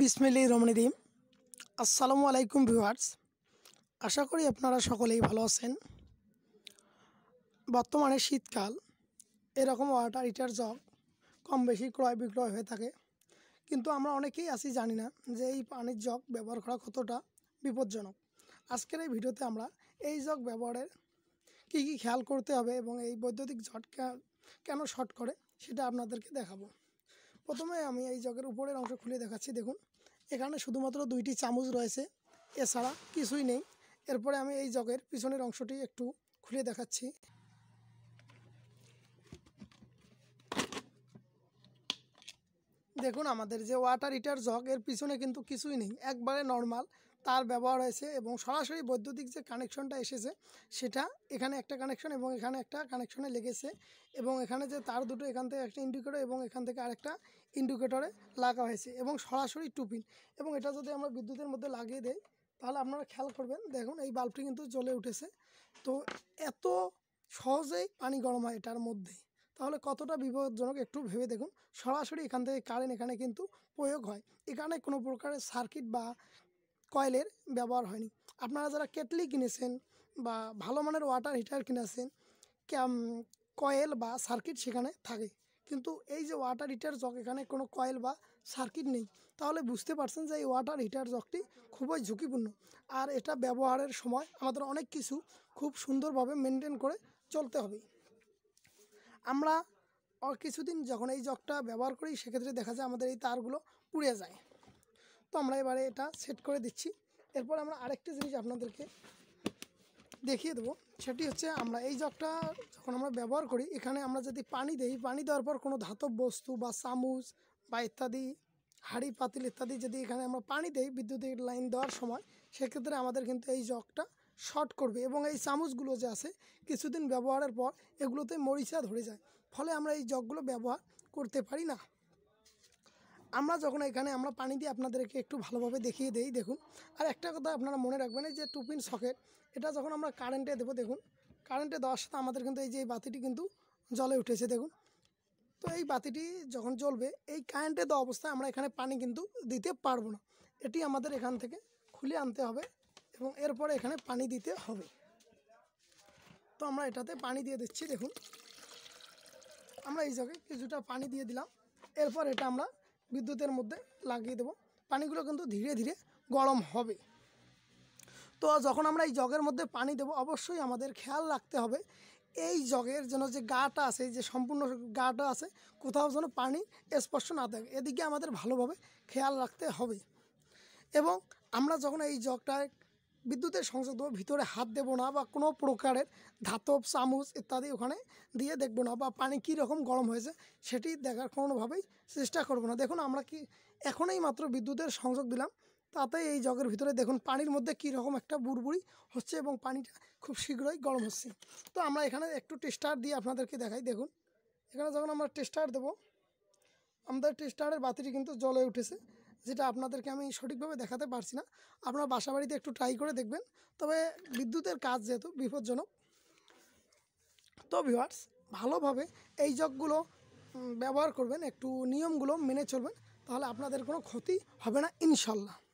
বিসমিল্লি রমণিদি আসসালামু আলাইকুম ভিউয়ার্স আশা করি আপনারা সকলেই ভালো আছেন বর্তমানে শীতকাল এরকম ওয়াটার হিটার জগ কম বেশি ক্রয় বিক্রয় হয়ে থাকে কিন্তু আমরা অনেকেই আসি জানি না যে এই পানির জগ ব্যবহার করা কতটা বিপজ্জনক আজকের এই ভিডিওতে আমরা এই জগ ব্যবহারের কি কি খেয়াল করতে হবে এবং এই বৈদ্যুতিক জট কেন শর্ট করে সেটা আপনাদেরকে দেখাবো প্রথমে আমি এই জগের উপরের অংশ খুলে দেখাচ্ছি দেখুন এখানে শুধুমাত্র দুইটি চামচ রয়েছে এছাড়া কিছুই নেই এরপরে আমি এই জগের পিছনের অংশটি একটু খুলে দেখাচ্ছি দেখুন আমাদের যে ওয়াটার হিটার জগ এর পিছনে কিন্তু কিছুই নেই একবারে নর্মাল তার ব্যবহার হয়েছে এবং সরাসরি বৈদ্যুতিক যে কানেকশনটা এসেছে সেটা এখানে একটা কানেকশন এবং এখানে একটা কানেকশনে লেগেছে এবং এখানে যে তার দুটো এখান থেকে একটা ইন্ডিকেটর এবং এখান থেকে আরেকটা ইন্ডিকেটরে লাগা হয়েছে এবং সরাসরি টুপিন এবং এটা যদি আমরা বিদ্যুতের মধ্যে লাগিয়ে দেয় তাহলে আপনারা খেয়াল করবেন দেখুন এই বাল্বটি কিন্তু জ্বলে উঠেছে তো এত সহজেই পানি গরম হয় এটার মধ্যে তাহলে কতটা বিপদজনক একটু ভেবে দেখুন সরাসরি এখান থেকে কারেন্ট এখানে কিন্তু প্রয়োগ হয় এখানে কোনো প্রকারের সার্কিট বা কয়েলের ব্যবহার হয়নি আপনারা যারা কেটলি কিনেছেন বা ভালো মানের ওয়াটার হিটার কিনেছেন কয়েল বা সার্কিট সেখানে থাকে কিন্তু এই যে ওয়াটার হিটার জগ এখানে কোনো কয়েল বা সার্কিট নেই তাহলে বুঝতে পারছেন যে এই ওয়াটার হিটার জগটি খুবই ঝুঁকিপূর্ণ আর এটা ব্যবহারের সময় আমাদের অনেক কিছু খুব সুন্দরভাবে মেনটেন করে চলতে হবে আমরা কিছুদিন যখন এই জগটা ব্যবহার করি সেক্ষেত্রে দেখা যায় আমাদের এই তারগুলো পুড়ে যায় তো আমরা এবারে এটা সেট করে দিচ্ছি এরপর আমরা আরেকটি জিনিস আপনাদেরকে দেখিয়ে দেবো সেটি হচ্ছে আমরা এই জগটা যখন আমরা ব্যবহার করি এখানে আমরা যদি পানি দেই পানি দেওয়ার পর কোনো ধাতব বস্তু বা চামুচ বা ইত্যাদি হাড়ি পাতিল ইত্যাদি যদি এখানে আমরা পানি দেই বিদ্যুতের লাইন দেওয়ার সময় সেক্ষেত্রে আমাদের কিন্তু এই জগটা শর্ট করবে এবং এই চামুচগুলো যে আছে কিছুদিন ব্যবহারের পর এগুলোতে মরিচা ধরে যায় ফলে আমরা এই জগগুলো ব্যবহার করতে পারি না আমরা যখন এখানে আমরা পানি দিয়ে আপনাদেরকে একটু ভালোভাবে দেখিয়ে দেই দেখুন আর একটা কথা আপনারা মনে রাখবেন এই যে টুপিন সকেট এটা যখন আমরা কারেন্টে দেবো দেখুন কারেন্টে দেওয়ার সাথে আমাদের কিন্তু এই যে বাতিটি কিন্তু জলে উঠেছে দেখুন তো এই বাতিটি যখন জ্বলবে এই কারেন্টে দেওয়া অবস্থায় আমরা এখানে পানি কিন্তু দিতে পারবো না এটি আমাদের এখান থেকে খুলে আনতে হবে এবং এরপরে এখানে পানি দিতে হবে তো আমরা এটাতে পানি দিয়ে দিচ্ছি দেখুন আমরা এই জায়গায় কিছুটা পানি দিয়ে দিলাম এরপর এটা আমরা বিদ্যুতের মধ্যে লাগিয়ে দেবো পানিগুলো কিন্তু ধীরে ধীরে গরম হবে তো যখন আমরা এই জগের মধ্যে পানি দেবো অবশ্যই আমাদের খেয়াল রাখতে হবে এই জগের যেন যে গাটা আছে যে সম্পূর্ণ গাটা আছে কোথাও যেন পানি স্পর্শ না থাকে এদিকে আমাদের ভালোভাবে খেয়াল রাখতে হবে এবং আমরা যখন এই জগটায় বিদ্যুতের সংযোগ দেবো ভিতরে হাত দেবো না বা কোনো প্রকারের ধাতব চামচ ইত্যাদি ওখানে দিয়ে দেখবো না বা পানি কী রকম গরম হয়েছে সেটি দেখার কোনোভাবেই চেষ্টা করব না দেখুন আমরা কি এখনই মাত্র বিদ্যুতের সংযোগ দিলাম তাতে এই জগের ভিতরে দেখুন পানির মধ্যে কী রকম একটা বুড়বুড়ি হচ্ছে এবং পানিটা খুব শীঘ্রই গরম হচ্ছে তো আমরা এখানে একটু টেস্টার দিয়ে আপনাদেরকে দেখাই দেখুন এখানে যখন আমরা টেস্টার দেবো আমাদের টেস্টারের বাতিটি কিন্তু জলে উঠেছে যেটা আপনাদেরকে আমি সঠিকভাবে দেখাতে পারছি না আপনারা বাসাবাড়িতে একটু ট্রাই করে দেখবেন তবে বিদ্যুতের কাজ যেহেতু বিপজ্জনক তো ভিওয়ার্স ভালোভাবে এই জগগুলো ব্যবহার করবেন একটু নিয়মগুলো মেনে চলবেন তাহলে আপনাদের কোনো ক্ষতি হবে না ইনশাল্লাহ